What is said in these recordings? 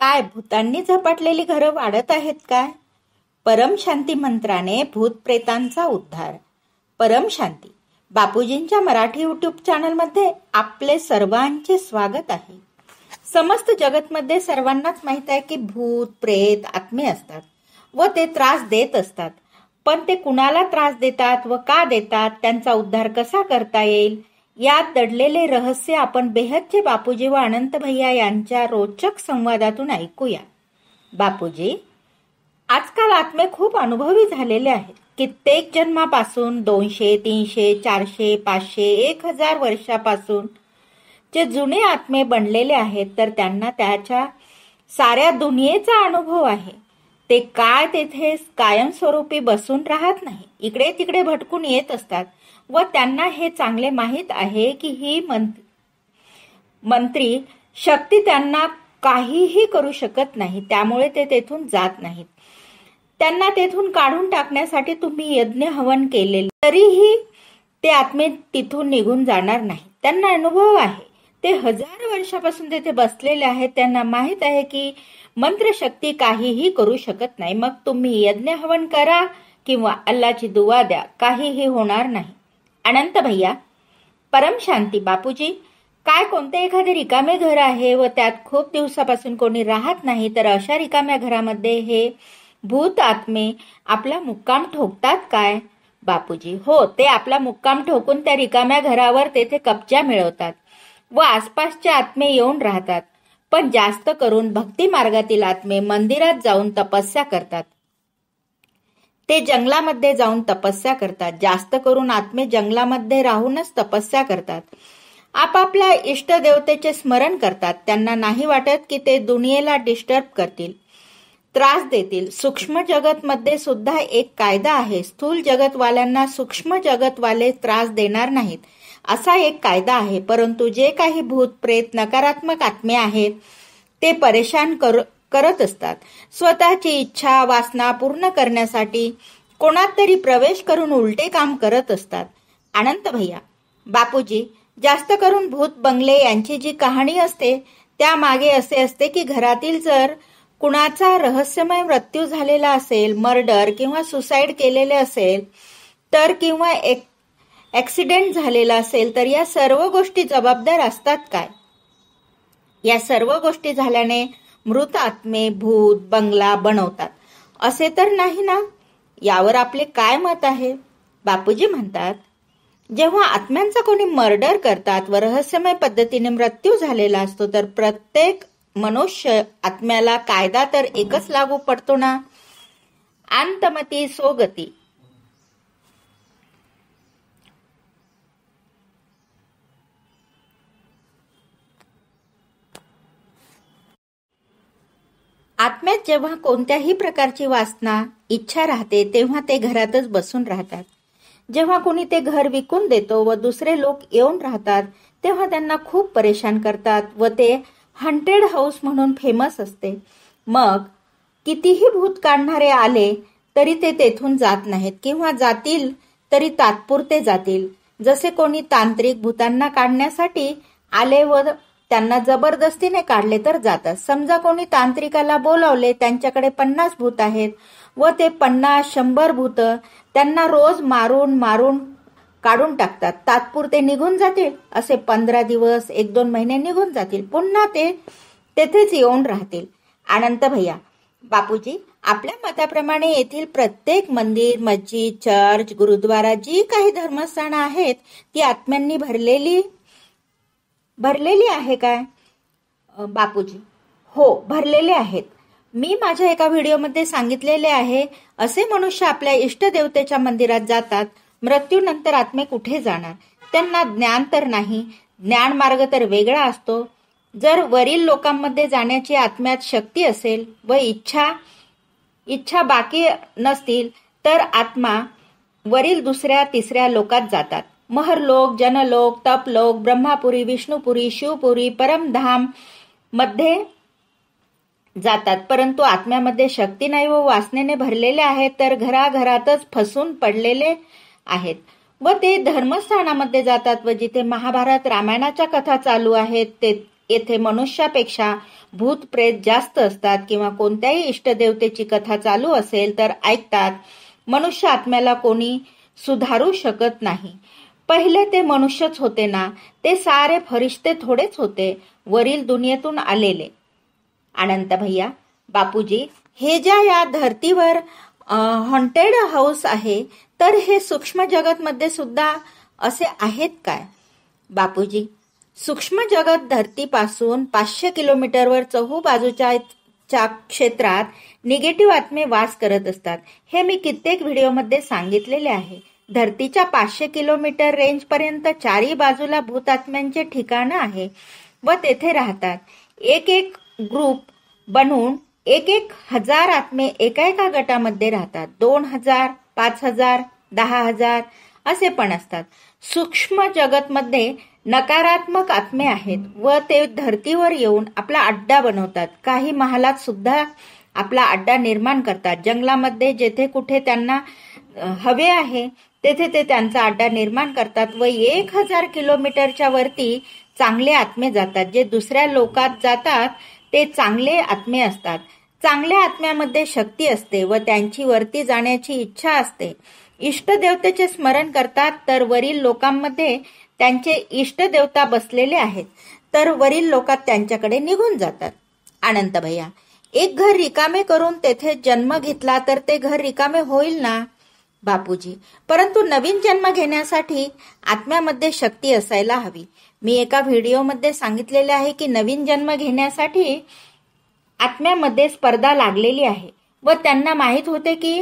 काय भूतांनी झपाटलेली घरं वाढत आहेत काय परमशांती मंत्राने भूत प्रेतांचा उद्धार परमशांती बापूजींच्या मराठी युट्यूब चॅनलमध्ये आपले सर्वांचे स्वागत आहे समस्त जगतमध्ये सर्वांनाच माहित आहे की भूत प्रेत आत्मे असतात व ते त्रास देत असतात पण ते कुणाला त्रास देतात व का देतात त्यांचा उद्धार कसा करता येईल यात दडलेले रहस्य आपण बेहदचे बापूजी व अनंत भैया यांच्या रोचक संवादातून ऐकूया बापूजी आजकाल आत्मे खूप अनुभवी झालेले आहेत कित्येक जन्मापासून दोनशे तीनशे चारशे पाचशे एक हजार वर्षापासून जे जुने आत्मे बनलेले आहेत तर त्यांना त्याच्या साऱ्या दुनियेचा अनुभव आहे ते काय तेथे कायमस्वरूपी बसून राहत नाही इकडे तिकडे भटकून येत असतात व त्यांना हे चांगले माहीत आहे की ही मंत्री शक्ती त्यांना काहीही करू शकत नाही त्यामुळे ते तेथून जात नाहीत त्यांना तेथून काढून टाकण्यासाठी तुम्ही यज्ञ हवन केले तरीही ते आत्मे तिथून निघून जाणार नाही त्यांना अनुभव आहे ते हजार वर्षापासून तेथे बसलेले आहेत त्यांना माहित आहे की मंत्रशक्ती काहीही करू शकत नाही मग तुम्ही यज्ञ हवन करा किंवा अल्लाची दुवा द्या काहीही होणार नाही अनंत भैया परम बापूजी काय कोणते एखादे रिकामे घर आहे व त्यात खूप दिवसापासून कोणी राहत नाही तर अशा रिकाम्या घरामध्ये हे भूत आत्मे आपला मुक्काम ठोकतात काय बापूजी हो ते आपला मुक्काम ठोकून त्या रिकाम्या घरावर तेथे कब्जा मिळवतात व आसपासचे आत्मे येऊन राहतात पण जास्त करून भक्ती मार्गातील आत्मे मंदिरात जाऊन तपस्या करतात ते जंगलामध्ये जाऊन तपस्या करतात जास्त करून आत्मे जंगलामध्ये राहूनच तपस्या करतात आपापल्या इष्टदेवतेचे स्मरण करतात त्यांना नाही वाटत की ते दुनियेला डिस्टर्ब करतील त्रास देतील सूक्ष्म जगतमध्ये सुद्धा एक कायदा आहे स्थूल जगतवाल्यांना सूक्ष्म जगतवाले त्रास देणार नाहीत असा एक कायदा आहे परंतु जे काही भूत प्रेत नकारात्मक आत्मे आहेत ते परेशान करू करत असतात स्वतःची इच्छा वासना पूर्ण करण्यासाठी कोणात तरी प्रवेश करून उलटे काम करत असतात अनंत भैया बापूजी जास्त करून भूत बंगले यांची जी कहाणी असते त्या मागे असे असते की घरातील जर कुणाचा रहस्यमय मृत्यू झालेला असेल मर्डर किंवा सुसाईड केलेले असेल तर किंवा एक ॲक्सिडेंट झालेला असेल तर या सर्व गोष्टी जबाबदार असतात काय या सर्व गोष्टी झाल्याने मृत आत्मे भूत बंगला बनवतात असे तर नाही ना यावर आपले काय मत आहे बापूजी म्हणतात जेव्हा आत्म्यांचा कोणी मर्डर करतात व रहस्यमय पद्धतीने मृत्यू झालेला असतो तर प्रत्येक मनुष्य आत्म्याला कायदा तर एकच लागू पडतो ना अंतमती सोगती आत्म्यात जेव्हा कोणत्याही प्रकारची वासना इच्छा राहते तेव्हा ते घरातच बसून राहतात जेव्हा कोणी ते घर विकून देतो व दुसरे लोक येऊन राहतात तेव्हा त्यांना खूप परेशान करतात व ते हंटेड हाऊस म्हणून फेमस असते मग कितीही भूत काढणारे आले तरी ते तेथून जात नाहीत किंवा जातील तरी तात्पुरते जातील जसे कोणी तांत्रिक भूतांना काढण्यासाठी आले व त्यांना जबरदस्तीने काढले तर जातात समजा कोणी तांत्रिकाला बोलावले त्यांच्याकडे पन्नास भूत आहेत व ते पन्नास शंभर भूत त्यांना रोज मारून मारून काढून टाकतात तात्पुरते निघून जातील असे पंधरा दिवस एक दोन महिने निघून जातील पुन्हा ते तेथेच येऊन राहतील आनंद भैया बापूजी आपल्या मताप्रमाणे येथील प्रत्येक मंदिर मस्जिद चर्च गुरुद्वारा जी काही धर्मस्थानं आहेत ती आत्म्यांनी भरलेली भरलेली आहे काय बापूजी हो भरलेले आहेत मी माझ्या एका व्हिडिओमध्ये सांगितलेले आहे असे मनुष्य आपल्या इष्टदेवतेच्या मंदिरात जातात मृत्यूनंतर आत्मे कुठे जाणार त्यांना ज्ञान तर नाही ज्ञान मार्ग तर वेगळा असतो जर वरील लोकांमध्ये जाण्याची आत्म्यात शक्ती असेल व इच्छा इच्छा बाकी नसतील तर आत्मा वरील दुसऱ्या तिसऱ्या लोकात जातात महरलोक जनलोक तपलोक ब्रह्मापुरी विष्णुपुरी शिवपुरी परमधाम मध्ये जातात परंतु आत्म्यामध्ये शक्ती नाही व वासनेने भरलेले आहेत तर घराघरातच फसून पडलेले आहेत व ते धर्मस्थानामध्ये जातात व जिथे महाभारत रामायणाच्या कथा चालू आहेत ते येथे मनुष्यापेक्षा भूत प्रेत जास्त असतात किंवा कोणत्याही इष्टदेवतेची कथा चालू असेल तर ऐकतात मनुष्य आत्म्याला कोणी सुधारू शकत नाही पहिले ते मनुष्यच होते ना ते सारे फरिश्ते थोडेच होते वरील दुनियेतून आलेले अनंत भैया बापूजी हे ज्या या धर्तीवर हॉन्टेड हाऊस आहे तर हे सूक्ष्म जगतमध्ये सुद्धा असे आहेत काय बापूजी सूक्ष्म जगत धरतीपासून पाचशे किलोमीटरवर चहूबाजूच्या च्या क्षेत्रात निगेटिव्ह आत्मे वास करत असतात हे मी कित्येक व्हिडिओमध्ये सांगितलेले आहे धरतीच्या पाचशे किलोमीटर रेंजपर्यंत चारी बाजूला भूतात्म्यांचे ठिकाण आहे व तेथे राहतात एक एक ग्रुप बनवून एक एक हजार आत्मे एका एका गटामध्ये राहतात दोन हजार पाच हजार दहा हजार असे पण असतात सूक्ष्म जगतमध्ये नकारात्मक आत्मे आहेत व ते धरतीवर येऊन आपला अड्डा बनवतात काही महालात सुद्धा आपला अड्डा निर्माण करतात जंगलामध्ये जेथे कुठे त्यांना हवे आहे तेथे ते त्यांचा अड्डा निर्माण करतात व एक हजार किलोमीटरच्या वरती चांगले आत्मे जातात जे दुसऱ्या लोकात जातात ते चांगले आत्मे असतात चांगल्या आत्म्यामध्ये शक्ती असते व त्यांची वरती जाण्याची इच्छा असते इष्टदेवतेचे स्मरण करतात तर वरील लोकांमध्ये त्यांचे इष्टदेवता बसलेले आहेत तर वरील लोकात त्यांच्याकडे निघून जातात आनंद भैया एक घर रिकामे करून तेथे जन्म घेतला तर ते घर रिकामे होईल ना बापूजी परंतु नवीन जन्म घेण्यासाठी आत्म्यामध्ये शक्ती असायला हवी मी एका व्हिडिओमध्ये सांगितलेले आहे की नवीन जन्म घेण्यासाठी आत्म्यामध्ये स्पर्धा लागलेली आहे व त्यांना माहीत होते की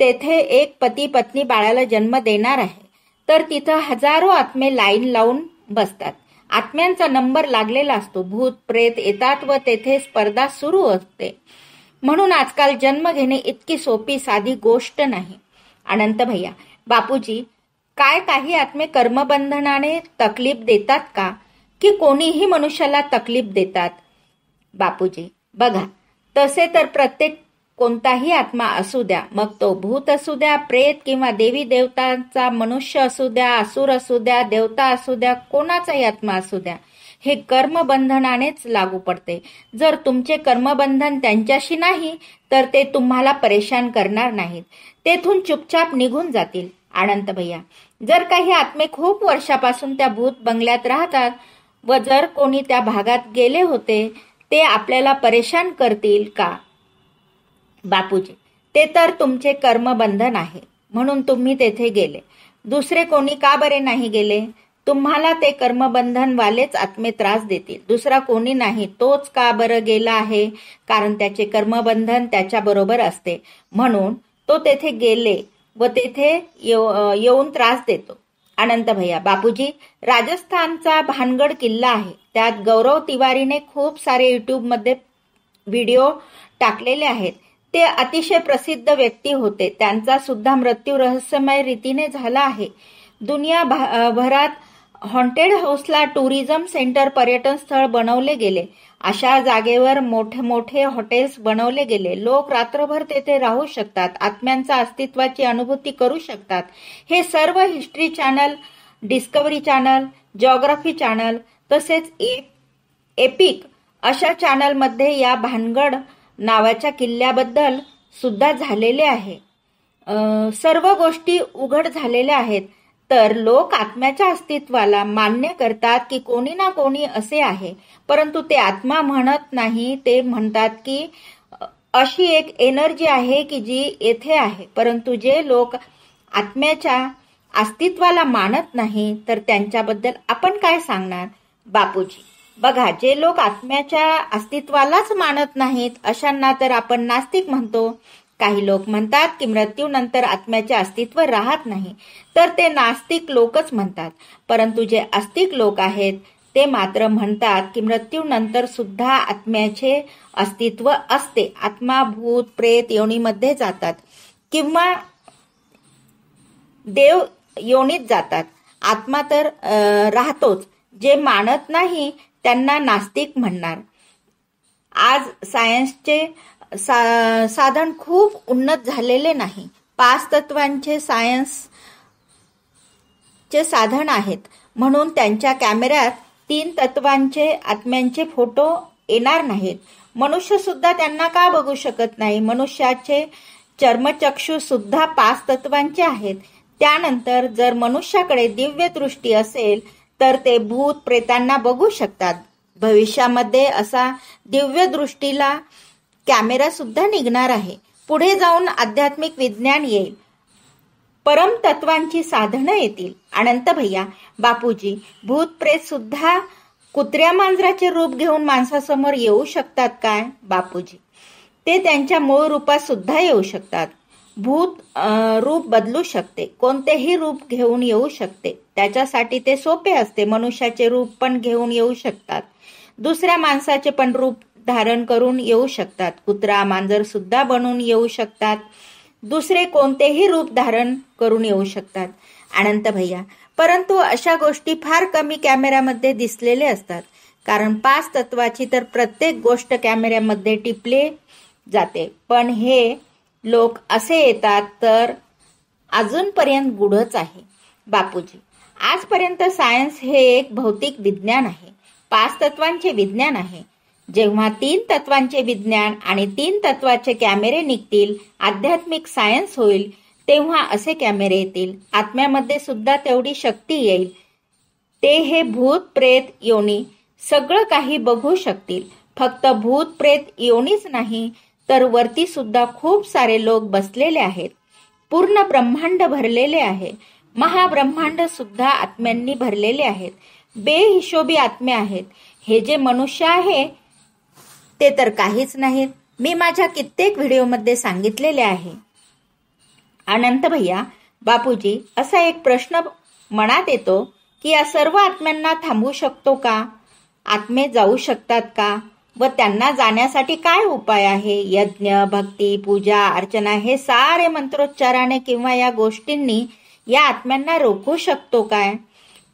तेथे एक पती पत्नी बाळाला जन्म देणार आहे तर तिथं हजारो आत्मे लाईन लावून बसतात आत्म्यांचा नंबर लागलेला असतो भूत प्रेत येतात व तेथे स्पर्धा सुरू असते म्हणून आजकाल जन्म घेणे इतकी सोपी साधी गोष्ट नाही अनंत भैया बापूजी काय काही आत्मे कर्मबंधनाने तकलीफ देतात का की कोणीही मनुष्याला तकलीफ देतात बापूजी बघा तसे तर प्रत्येक कोणताही आत्मा असू द्या मग तो भूत असू द्या प्रेत किंवा देवी देवतांचा मनुष्य असू द्या असुर असू द्या देवता असू द्या कोणाचाही आत्मा असू द्या हे कर्मबंधनानेच लागू पडते जर तुमचे कर्मबंधन त्यांच्याशी नाही तर ते तुम्हाला परेशान करणार नाहीत तेथून चुपचाप निघून जातील आनंद भैया जर काही आत्मे खूप वर्षापासून त्या भूत बंगल्यात राहतात व जर कोणी त्या भागात गेले होते ते आपल्याला परेशान करतील का बापूजी ते तर तुमचे कर्मबंधन आहे म्हणून तुम्ही तेथे गेले दुसरे कोणी का बरे नाही गेले तुम्हाला ते कर्मबंधनवालेच आत्मे त्रास देतील दुसरा कोणी नाही तोच का बरं गेला आहे कारण त्याचे कर्मबंधन त्याच्या बरोबर असते म्हणून तो तेथे गेले व तेथे येऊन त्रास देतो अनंत भैया बापूजी राजस्थानचा भानगड किल्ला आहे त्यात गौरव तिवारीने खूप सारे मध्ये व्हिडिओ टाकलेले आहेत ते अतिशय प्रसिद्ध व्यक्ती होते त्यांचा सुद्धा मृत्यू रहस्यमय रीतीने झाला आहे दुनिया भरात हॉन्टेड हाऊसला टुरिझम सेंटर पर्यटन स्थळ बनवले गेले अशा जागेवर मोठे मोठे हॉटेल्स बनवले गेले लोक रात्रभर तेथे राहू शकतात आत्म्यांचा अस्तित्वाची अनुभूती करू शकतात हे सर्व history channel discovery channel geography channel तसेच एपिक अशा चॅनलमध्ये या भानगड नावाच्या किल्ल्याबद्दल सुद्धा झालेले आहे सर्व गोष्टी उघड झालेल्या आहेत तर लोक आत्म्याच्या अस्तित्वाला मान्य करतात की कोणी ना कोणी असे आहे परंतु ते आत्मा म्हणत नाही ते म्हणतात की अशी एक एनर्जी आहे की जी येथे आहे परंतु जे लोक आत्म्याच्या अस्तित्वाला मानत नाही तर त्यांच्याबद्दल आपण काय सांगणार बापूजी बघा जे लोक आत्म्याच्या अस्तित्वालाच मानत नाहीत अशांना तर आपण नास्तिक म्हणतो काही लोक म्हणतात की मृत्यूनंतर आत्म्याचे अस्तित्व राहत नाही तर ते नास्तिक लोकच म्हणतात परंतु जे आस्तिक लोक आहेत ते मात्र म्हणतात की मृत्यूनंतर सुद्धा आत्म्याचे अस्तित्व असते आत्मा भूत प्रेत योनीमध्ये जातात किंवा देव योनीत जातात आत्मा तर राहतोच जे मानत नाही त्यांना नास्तिक म्हणणार आज सायन्सचे सा साधन खूप उन्नत झालेले नाही पाच तत्वांचे सायन्स चे साधन आहेत म्हणून त्यांच्या कॅमेऱ्यात तीन तत्वांचे आत्म्यांचे फोटो येणार नाहीत मनुष्य सुद्धा त्यांना का बघू शकत नाही मनुष्याचे चर्मचक्षु सुद्धा पाच तत्वांचे आहेत त्यानंतर जर मनुष्याकडे दिव्य दृष्टी असेल तर ते भूत प्रेतांना बघू शकतात भविष्यामध्ये असा दिव्य दृष्टीला कॅमेरा सुद्धा निघणार आहे पुढे जाऊन आध्यात्मिक विज्ञान येईल तत्वांची साधनं येतील अनंत भैया बापूजी भूत प्रेत सुद्धा कुत्र्या मांजराचे रूप घेऊन माणसासमोर येऊ शकतात काय बापूजी ते त्यांच्या मूळ रूपात सुद्धा येऊ शकतात भूत रूप बदलू शकते कोणतेही रूप घेऊन येऊ शकते त्याच्यासाठी ते सोपे असते मनुष्याचे रूप पण घेऊन येऊ शकतात दुसऱ्या माणसाचे पण रूप धारण करून येऊ शकतात कुत्रा मांजर सुद्धा बनून येऊ शकतात दुसरे कोणतेही रूप धारण करून येऊ शकतात अनंत भैया परंतु अशा गोष्टी फार कमी कॅमेऱ्यामध्ये दिसलेले असतात कारण पाच तत्वाची तर प्रत्येक गोष्ट कॅमेऱ्यामध्ये टिपले जाते पण हे लोक असे येतात तर अजूनपर्यंत गुढच आहे बापूजी आजपर्यंत सायन्स हे एक भौतिक विज्ञान आहे पाच तत्वांचे विज्ञान आहे जेव्हा तीन तत्वांचे विज्ञान आणि तीन तत्वाचे कॅमेरे निघतील आध्यात्मिक सायन्स होईल तेव्हा असे कॅमेरे येतील आत्म्यामध्ये सुद्धा तेवढी शक्ती येईल ते हे भूत प्रेत योनी सगळं काही बघू शकतील फक्त भूत प्रेत योनीच नाही तर वरती सुद्धा खूप सारे लोक बसलेले आहेत पूर्ण ब्रह्मांड भरलेले आहे महाब्रह्मांड सुद्धा आत्म्यांनी भरलेले आहेत बेहिशोबी आत्मे आहेत हे जे मनुष्य आहे ते तर काहीच नाहीत मी माझ्या कित्येक व्हिडिओमध्ये सांगितलेले आहे अनंत भैया बापूजी असा एक प्रश्न मनात येतो की या सर्व आत्म्यांना थांबू शकतो का आत्मे जाऊ शकतात का व त्यांना जाण्यासाठी काय उपाय आहे यज्ञ भक्ती पूजा अर्चना हे सारे मंत्रोच्चाराने किंवा या गोष्टींनी या आत्म्यांना रोखू शकतो काय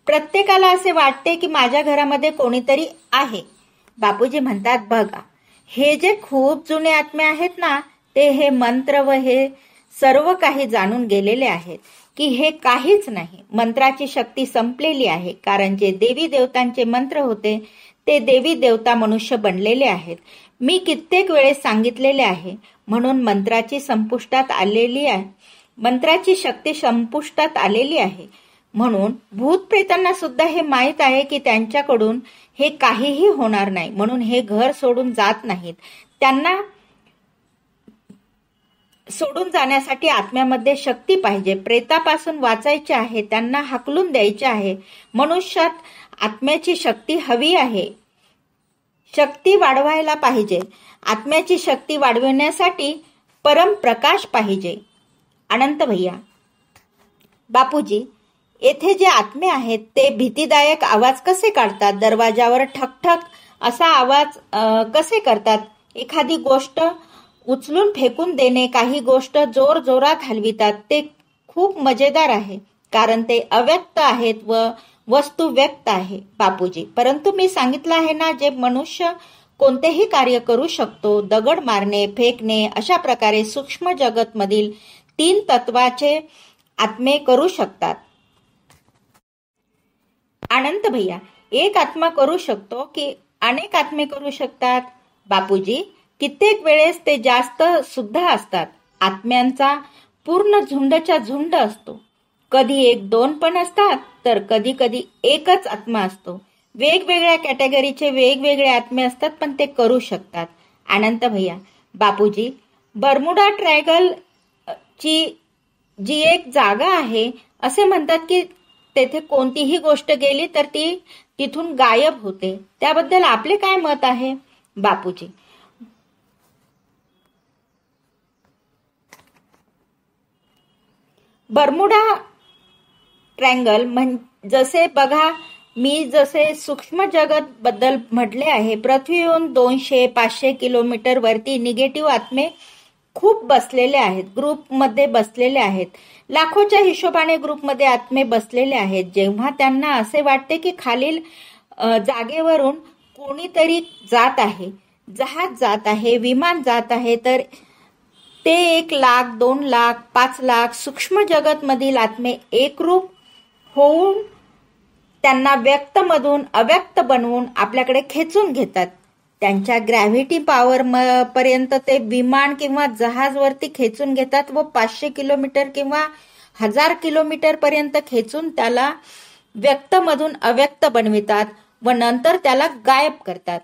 प्रत्येकाला असे वाटते की माझ्या घरामध्ये कोणीतरी आहे बापूजी म्हणतात बघा हे जे खूप जुने आत्मे आहेत ना ते हे मंत्र व हे सर्व काही जाणून गेलेले आहेत की हे काहीच नाही मंत्राची शक्ती संपलेली आहे कारण जे देवी देवतांचे मंत्र होते ते देवी देवता मनुष्य बनलेले आहेत मी कित्येक वेळेस सांगितलेले आहे म्हणून मंत्राची संपुष्टात आलेली आहे मंत्राची शक्ती संपुष्टात आलेली आहे म्हणून भूत प्रेतांना सुद्धा हे माहीत आहे की त्यांच्याकडून हे काहीही होणार नाही म्हणून हे घर सोडून जात नाहीत त्यांना सोडून जाण्यासाठी आत्म्यामध्ये शक्ती पाहिजे प्रेतापासून वाचायचे आहे त्यांना हकलून द्यायचे आहे मनुष्यात आत्म्याची शक्ती हवी आहे शक्ती वाढवायला पाहिजे आत्म्याची शक्ती वाढविण्यासाठी परम प्रकाश पाहिजे अनंत भैया बापूजी येथे जे आत्मे आहेत ते भीतीदायक आवाज कसे काढतात दरवाजावर ठकठक असा आवाज कसे करतात एखादी गोष्ट उचलून फेकून देणे काही गोष्ट जोर जोरात हलवितात ते खूप मजेदार आहे कारण ते अव्यक्त आहेत व वस्तू व्यक्त आहे बापूजी परंतु मी सांगितलं आहे ना जे मनुष्य कोणतेही कार्य करू शकतो दगड मारणे फेकणे अशा प्रकारे सूक्ष्म जगत मधील तीन तत्वाचे आत्मे करू शकतात अनंत भैया एक आत्मा करू शकतो की अनेक आत्मे करू शकतात बापूजी कित्येक वेळेस ते जास्त सुद्धा असतात आत्म्यांचा पूर्ण झुंडच्या झुंड असतो कधी एक दोन पण असतात तर कधी कधी एकच आत्मा असतो वेगवेगळ्या कॅटेगरीचे वेगवेगळे आत्मे असतात पण ते करू शकतात अनंत भैया बापूजी बर्मुडा ट्रायगल ची जी एक जागा आहे असे म्हणतात की तेथे कोणतीही गोष्ट गेली तर ती तिथून गायब होते त्याबद्दल आपले काय मत आहे बापूजी बर्मुडा ट्रँगल जसे बघा मी जसे सूक्ष्म जगत बद्दल म्हटले आहे पृथ्वीहून दोनशे पाचशे किलोमीटर वरती निगेटिव्ह आत्मे खूप बसलेले आहेत ग्रुपमध्ये बसलेले आहेत लाखोच्या हिशोबाने ग्रुपमध्ये आत्मे बसलेले आहेत जेव्हा त्यांना असे वाटते की खालील जागेवरून कोणीतरी जात आहे जहाज जात आहे विमान जात आहे तर ते एक लाख दोन लाख पाच लाख सूक्ष्म जगत मधील आत्मे एकरूप होऊन त्यांना व्यक्तमधून अव्यक्त बनवून आपल्याकडे खेचून घेतात त्यांच्या ग्रॅव्हिटी पॉवर पर्यंत ते विमान किंवा जहाज वरती खेचून घेतात व पाचशे किलोमीटर किंवा हजार किलोमीटर पर्यंत खेचून त्याला व्यक्तमधून अव्यक्त बनवितात व नंतर त्याला गायब करतात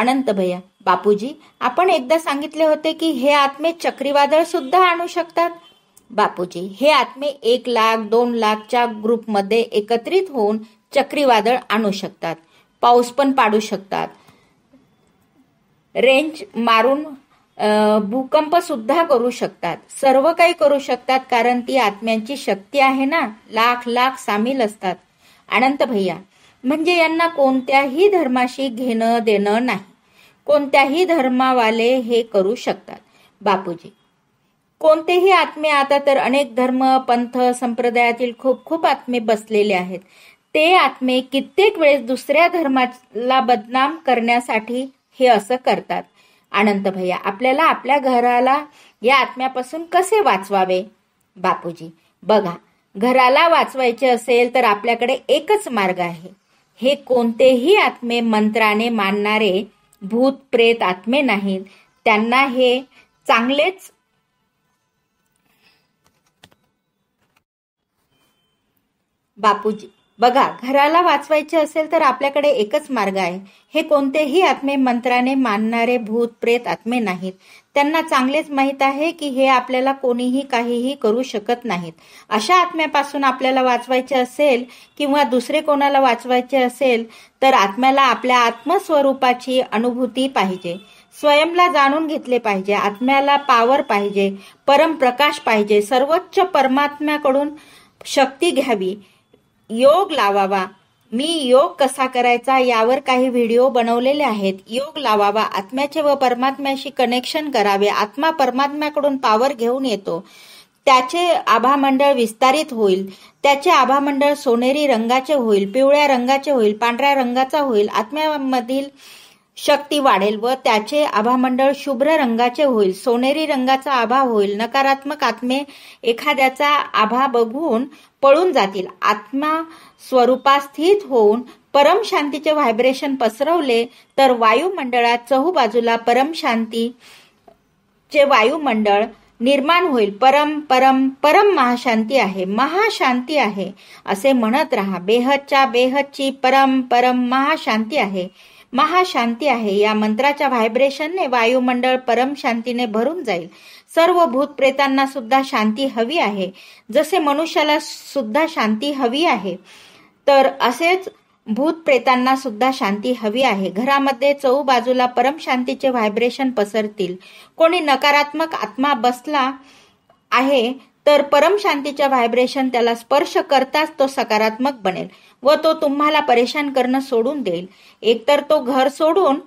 अनंत भैया बापूजी आपण एकदा सांगितले होते की हे आत्मे चक्रीवादळ सुद्धा आणू शकतात बापूजी हे आत्मे एक लाख दोन लाखच्या ग्रुपमध्ये एकत्रित होऊन चक्रीवादळ आणू शकतात पाऊस पण पाडू शकतात रेंज मारून भूकंप सुद्धा करू शकतात सर्व काही करू शकतात कारण ती आत्म्यांची शक्ती आहे ना लाख लाख सामील असतात अनंत भैया म्हणजे यांना कोणत्याही धर्माशी घेणं देणं नाही कोणत्याही धर्मावाले हे करू शकतात बापूजी कोणतेही आत्मे आता तर अनेक धर्म पंथ संप्रदायातील खूप खूप आत्मे बसलेले आहेत ते आत्मे कित्येक वेळेस दुसऱ्या धर्माला बदनाम करण्यासाठी हे असं करतात अनंत भैया आपल्याला आपल्या घराला या आत्म्यापासून कसे वाचवावे बापूजी बघा घराला वाचवायचे असेल तर आपल्याकडे एकच मार्ग आहे हे कोणतेही आत्मे मंत्राने मानणारे भूत प्रेत आत्मे नाहीत त्यांना हे चांगलेच बापूजी बघा घराला वाचवायचे असेल तर आपल्याकडे एकच मार्ग आहे हे कोणतेही आत्मे मंत्राने मानणारे भूत प्रेत आत्मे नाहीत त्यांना चांगलेच माहीत आहे की हे आपल्याला कोणीही काहीही करू शकत नाहीत अशा आत्म्यापासून आपल्याला वाचवायचे असेल किंवा दुसरे कोणाला वाचवायचे असेल तर आत्म्याला आपल्या आत्मस्वरूपाची अनुभूती पाहिजे स्वयंला जाणून घेतले पाहिजे आत्म्याला पावर पाहिजे परमप्रकाश पाहिजे सर्वोच्च परमात्म्याकडून शक्ती घ्यावी योग लावावा मी योग कसा करायचा यावर काही व्हिडिओ बनवलेले आहेत योग लावावा आत्म्याचे व परमात्म्याशी कनेक्शन करावे आत्मा परमात्म्याकडून पावर घेऊन येतो त्याचे आभामंडळ विस्तारित होईल त्याचे आभामंडळ सोनेरी रंगाचे होईल पिवळ्या रंगाचे होईल पांढऱ्या रंगाचा होईल आत्म्यामधील शक्ती वाढेल व त्याचे आभामंडळ शुभ्र रंगाचे होईल सोनेरी रंगाचा आभा होईल नकारात्मक आत्मे एखाद्याचा आभा बघून पळून जातील आत्मा स्वरूपात स्थित होऊन परमशांतीचे व्हायब्रेशन पसरवले तर वायुमंडळात चहूबाजूला परमशांती चे वायुमंडळ निर्माण होईल परम परम परम महाशांती आहे महाशांती आहे असे म्हणत राहा बेहदच्या बेहदची परम परम महाशांती आहे महाशांती आहे या मंत्राच्या व्हायब्रेशनने वायुमंडळ परम शांतीने भरून जाईल सर्व भूतप्रेतांना सुद्धा शांती हवी आहे जसे मनुष्याला सुद्धा शांती हवी आहे तर असेच भूत प्रेतांना सुद्धा शांती हवी आहे घरामध्ये चौ बाजूला परम शांतीचे व्हायब्रेशन पसरतील कोणी नकारात्मक आत्मा बसला आहे तर परमशांतीच्या व्हायब्रेशन त्याला स्पर्श करताच तो सकारात्मक बनेल व तो तुम्हाला परेशान करणं सोडून देईल एकतर तो घर सोडून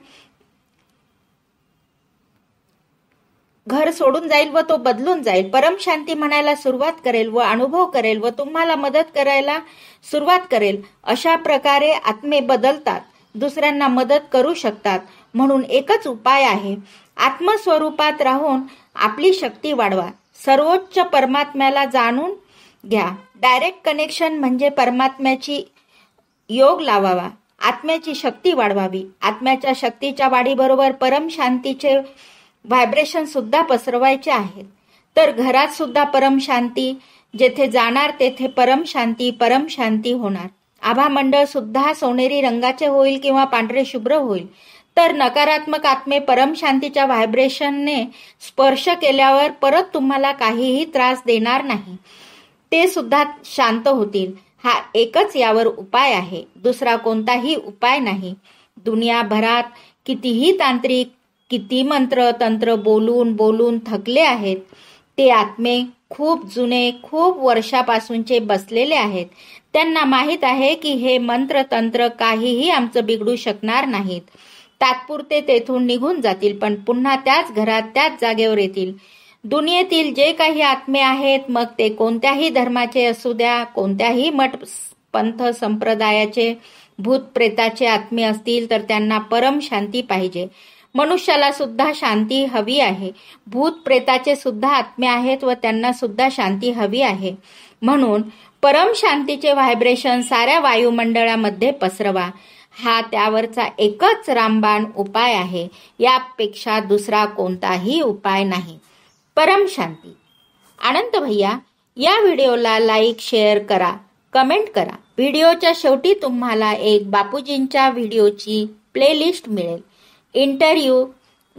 घर सोडून जाईल व तो बदलून जाईल परम शांती म्हणायला सुरुवात करेल व अनुभव करेल व तुम्हाला मदत करायला सुरुवात करेल अशा प्रकारे आत्मे बदलतात दुसऱ्यांना मदत करू शकतात म्हणून एकच उपाय आहे आत्मस्वरूपात राहून आपली शक्ती वाढवा सर्वोच्च परमात्म्याला जाणून घ्या डायरेक्ट कनेक्शन म्हणजे परमात्म्याची योग लावावा आत्म्याची शक्ती वाढवावी आत्म्याच्या शक्तीच्या वाढीबरोबर परम शांतीचे व्हायब्रेशन सुद्धा पसरवायचे आहेत तर घरात सुद्धा परम शांती जेथे जाणार तेथे परम शांती परम शांती होणार आभा मंडळ सुद्धा सोनेरी रंगाचे होईल किंवा पांढरे शुभ्र होईल तर नकारात्मक आत्मे परमशांतीच्या व्हायब्रेशनने स्पर्श केल्यावर परत तुम्हाला काहीही त्रास देणार नाही ते सुद्धा शांत होतील हा एकच यावर उपाय आहे दुसरा कोणताही उपाय नाही दुनियाभरात कितीही तांत्रिक किती मंत्र तंत्र बोलून बोलून थकले आहेत ते आत्मे खूप जुने खूप वर्षापासूनचे बसलेले आहेत त्यांना माहीत आहे की हे मंत्र तंत्र काहीही आमचं बिघडू शकणार नाहीत तात्पुरते तेथून निघून जातील पण पुन्हा त्याच घरात त्याच जागेवर येतील दुनियेतील जे काही आत्मे आहेत मग ते कोणत्याही धर्माचे असू द्या कोणत्याही मठ पंथ संप्रदायाचे भूत प्रेताचे आत्मे असतील तर त्यांना परम शांती पाहिजे मनुष्याला सुद्धा शांती हवी आहे भूत प्रेताचे सुद्धा आत्मे आहेत व त्यांना सुद्धा शांती हवी आहे म्हणून परम शांतीचे व्हायब्रेशन साऱ्या वायुमंडळामध्ये पसरवा हा त्यावरचा एकच रामबाण उपाय आहे यापेक्षा दुसरा कोणताही उपाय नाही परम शांती आनंद भैया या व्हिडिओला लाईक शेअर करा कमेंट करा व्हिडिओच्या शेवटी तुम्हाला एक बापूजींच्या व्हिडिओची प्लेलिस्ट मिळेल इंटरव्ह्यू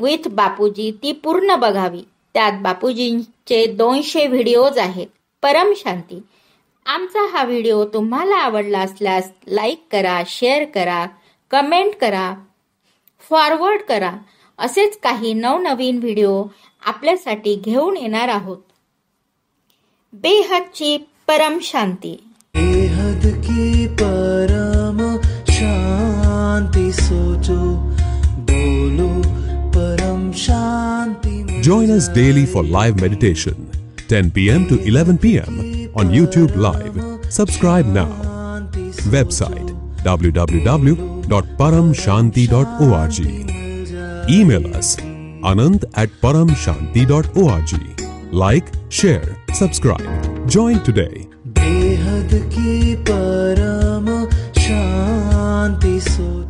विथ बापूजी ती पूर्ण बघावी त्यात बापूजींचे दोनशे व्हिडिओज आहेत परम शांती आमचा हा व्हिडिओ तुम्हाला आवडला असल्यास लाईक करा शेअर करा कमेंट करा फॉरवर्ड करा असेच काही नवनवीन व्हिडिओ आपल्यासाठी घेऊन येणार आहोत बेहदची परम शांती बेहद की परम शांती सोचो बोलो परम शांती Join us daily for live meditation, 10 p.m. to 11 p.m. on YouTube Live. Subscribe now. Website www.paramshanti.org. Email us anand at paramshanti.org. Like, share, subscribe. Join today. बेहद की परम शांति सो